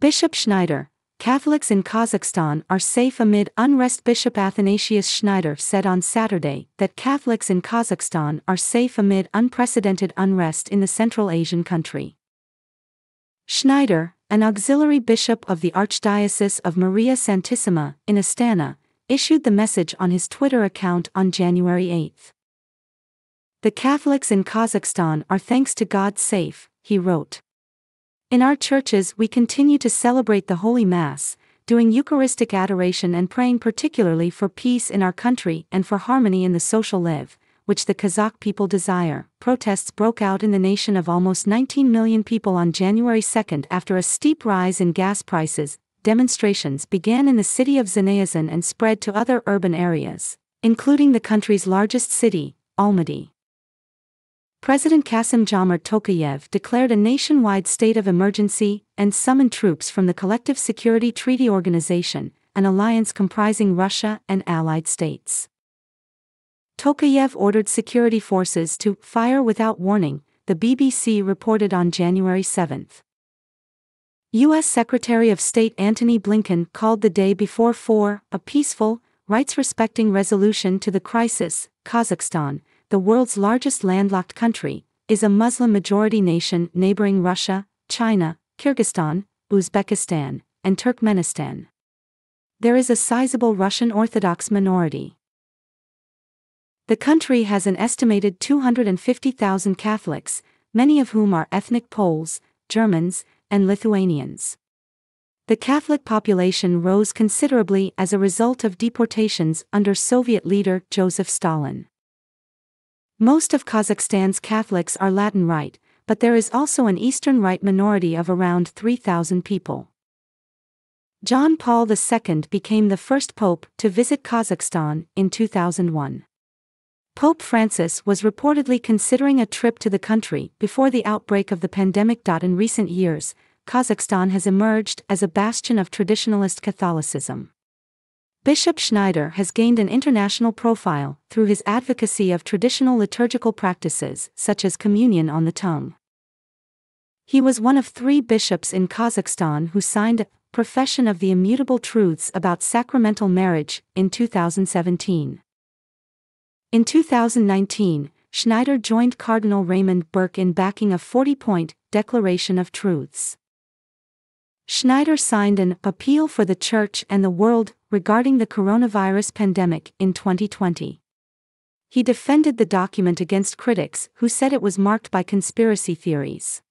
Bishop Schneider, Catholics in Kazakhstan are safe amid unrest. Bishop Athanasius Schneider said on Saturday that Catholics in Kazakhstan are safe amid unprecedented unrest in the Central Asian country. Schneider, an auxiliary bishop of the Archdiocese of Maria Santissima in Astana, issued the message on his Twitter account on January 8. The Catholics in Kazakhstan are thanks to God safe, he wrote. In our churches, we continue to celebrate the Holy Mass, doing Eucharistic adoration and praying particularly for peace in our country and for harmony in the social life, which the Kazakh people desire. Protests broke out in the nation of almost 19 million people on January 2 after a steep rise in gas prices. Demonstrations began in the city of Zenaizan and spread to other urban areas, including the country's largest city, Almaty. President Kasim Jomart Tokayev declared a nationwide state of emergency and summoned troops from the Collective Security Treaty Organization, an alliance comprising Russia and allied states. Tokayev ordered security forces to fire without warning, the BBC reported on January 7. U.S. Secretary of State Antony Blinken called the day before for a peaceful, rights respecting resolution to the crisis, Kazakhstan, the world's largest landlocked country, is a Muslim majority nation neighboring Russia, China, Kyrgyzstan, Uzbekistan, and Turkmenistan. There is a sizable Russian Orthodox minority. The country has an estimated 250,000 Catholics, many of whom are ethnic Poles, Germans, and Lithuanians. The Catholic population rose considerably as a result of deportations under Soviet leader Joseph Stalin. Most of Kazakhstan's Catholics are Latin Rite, but there is also an Eastern Rite minority of around 3,000 people. John Paul II became the first pope to visit Kazakhstan in 2001. Pope Francis was reportedly considering a trip to the country before the outbreak of the pandemic. In recent years, Kazakhstan has emerged as a bastion of traditionalist Catholicism. Bishop Schneider has gained an international profile through his advocacy of traditional liturgical practices such as communion on the tongue. He was one of three bishops in Kazakhstan who signed a Profession of the Immutable Truths about Sacramental Marriage in 2017. In 2019, Schneider joined Cardinal Raymond Burke in backing a 40 point Declaration of Truths. Schneider signed an Appeal for the Church and the World regarding the coronavirus pandemic in 2020. He defended the document against critics who said it was marked by conspiracy theories.